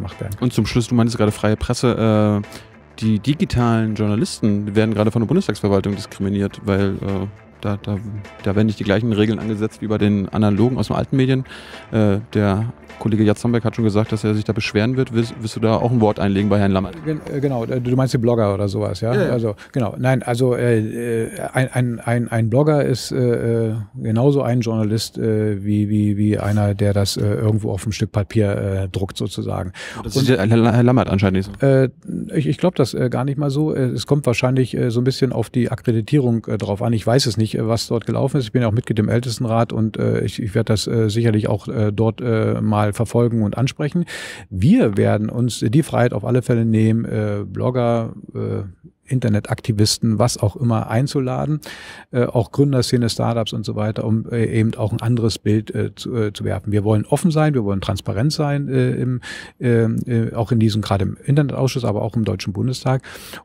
gemacht werden Und zum Schluss, du meinst gerade freie Presse, äh, die digitalen Journalisten werden gerade von der Bundestagsverwaltung diskriminiert, weil äh da, da, da werden nicht die gleichen Regeln angesetzt wie bei den analogen aus den alten Medien. Äh, der Kollege Jatzombeck hat schon gesagt, dass er sich da beschweren wird. Willst, willst, du da auch ein Wort einlegen bei Herrn Lammert? Äh, genau, äh, du meinst die Blogger oder sowas, ja? ja, ja. Also, genau. Nein, also äh, äh ein, ein, ein, Blogger ist äh, genauso ein Journalist äh, wie, wie, wie einer, der das irgendwo auf einem Stück Papier druckt, sozusagen. Das Und, ist Herr Lammert anscheinend nicht so. ich ich glaube das gar nicht mal so. Es kommt wahrscheinlich so ein bisschen auf die Akkreditierung drauf an. Ich weiß es nicht sicherlich, äh, was dort gelaufen ist. Ich bin ja auch Mitglied im Ältestenrat und äh, ich, ich werde das äh, sicherlich auch äh, dort äh, mal verfolgen und ansprechen. Wir werden uns die Freiheit auf alle Fälle nehmen, äh, Blogger, äh, Internetaktivisten, was auch immer einzuladen, äh, auch Gründerszene, Startups und so weiter, um äh, eben auch ein anderes Bild äh, zu, äh, zu werfen. Wir wollen offen sein, wir wollen transparent sein, äh, im, ähm, äh, auch in diesem, gerade im Internetausschuss, aber auch im Deutschen Bundestag.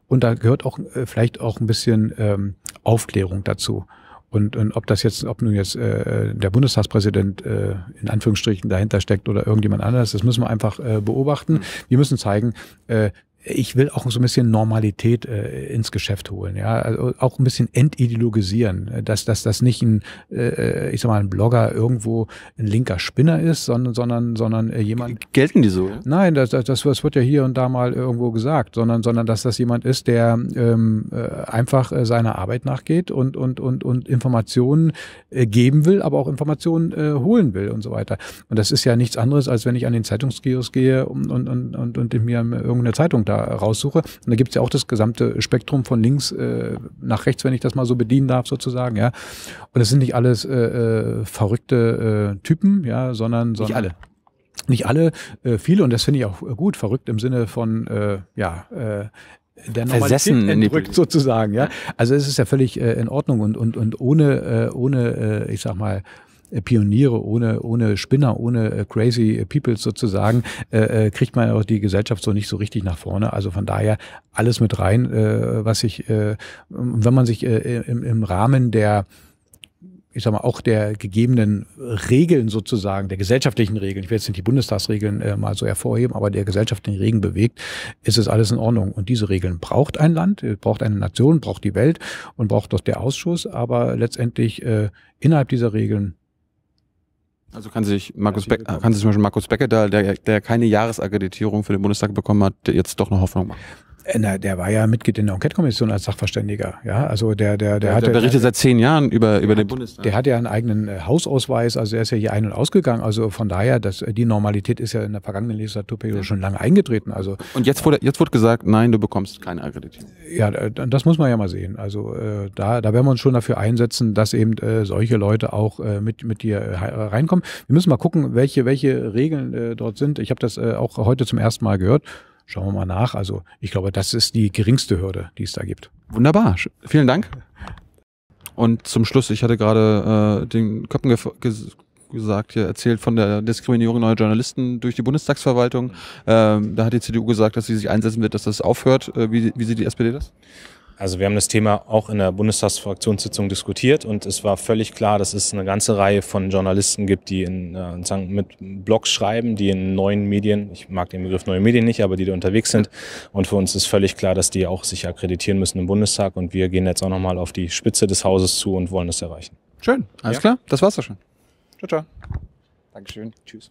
Und da gehört auch äh, vielleicht auch ein bisschen ähm, Aufklärung dazu. Und, und ob das jetzt, ob nun jetzt äh, der Bundestagspräsident äh, in Anführungsstrichen dahinter steckt oder irgendjemand anders, das müssen wir einfach äh, beobachten. Hm. Wir müssen zeigen, äh, ich will auch so ein bisschen Normalität äh, ins Geschäft holen, ja, also auch ein bisschen entideologisieren, dass, dass das nicht ein, äh, äh ich sag mal, ein Blogger irgendwo ein linker Spinner ist, sondern, sondern, sondern äh, jemand. Gelten die so? Nein, das, das, das, wird ja hier und da mal irgendwo gesagt, sondern, sondern dass das jemand ist, der ähm, äh, einfach äh, seiner Arbeit nachgeht und, und, und, und Informationen äh, geben will, aber auch Informationen äh, holen will und so weiter. Und das ist ja nichts anderes, als wenn ich an den Zeitungskiosk gehe und, und, und, und, und mir irgendeine Zeitung da da raussuche. Und da gibt es ja auch das gesamte Spektrum von links äh, nach rechts, wenn ich das mal so bedienen darf, sozusagen, ja. Und das sind nicht alles äh, äh verrückte äh, Typen, ja, sondern, nicht alle nicht alle, äh, viele, und das finde ich auch äh, gut, verrückt im Sinne von, äh, ja, äh, der Normalität entrückt sozusagen, ja. Also es ist ja völlig äh, in Ordnung und, und, und ohne, äh, ohne, äh, ich sag mal, äh, Pioniere, ohne, ohne Spinner, ohne äh, crazy people sozusagen, äh, äh, kriegt man auch die Gesellschaft so nicht so richtig nach vorne. Also von daher alles mit rein, äh, was sich, äh, wenn man sich äh, im, im Rahmen der ich sag mal, auch der gegebenen Regeln sozusagen, der gesellschaftlichen Regeln, ich will jetzt nicht die Bundestagsregeln äh, mal so hervorheben, aber der gesellschaftlichen Regeln bewegt, ist es alles in Ordnung. Und diese Regeln braucht ein Land, braucht eine Nation, braucht die Welt und braucht doch der Ausschuss, aber letztendlich äh, innerhalb dieser Regeln also kann sich Markus Beck, äh, kann sich zum Beispiel Markus Becker, der, der, der keine Jahresakkreditierung für den Bundestag bekommen hat, jetzt doch noch Hoffnung machen. Äh, na, der war ja Mitglied in der Enquete-Kommission als Sachverständiger. Ja, also der, der, der, der hat. Der berichtet seit zehn Jahren über, über hat, den Bundestag. Der hat ja einen eigenen äh, Hausausweis, also er ist ja hier ein- und ausgegangen. Also von daher, das, äh, die Normalität ist ja in der vergangenen Legislaturperiode ja. schon lange eingetreten. Also, und jetzt wurde, jetzt wurde gesagt, nein, du bekommst keine Akkreditierung. Ja, das muss man ja mal sehen. Also äh, da, da werden wir uns schon dafür einsetzen, dass eben äh, solche Leute auch äh, mit, mit dir reinkommen. Wir müssen mal gucken, welche, welche Regeln dort sind. Ich habe das auch heute zum ersten Mal gehört schauen wir mal nach. Also ich glaube, das ist die geringste Hürde, die es da gibt. Wunderbar. Vielen Dank. Und zum Schluss, ich hatte gerade äh, den Köppen ge gesagt, hier erzählt von der Diskriminierung neuer Journalisten durch die Bundestagsverwaltung. Ähm, da hat die CDU gesagt, dass sie sich einsetzen wird, dass das aufhört. Äh, wie, wie sieht die SPD das? Also wir haben das Thema auch in der Bundestagsfraktionssitzung diskutiert und es war völlig klar, dass es eine ganze Reihe von Journalisten gibt, die in, äh, mit Blogs schreiben, die in neuen Medien, ich mag den Begriff neue Medien nicht, aber die da unterwegs sind. Und für uns ist völlig klar, dass die auch sich akkreditieren müssen im Bundestag und wir gehen jetzt auch nochmal auf die Spitze des Hauses zu und wollen das erreichen. Schön, alles ja. klar, das war's auch schon. Ciao, ciao. Dankeschön, tschüss.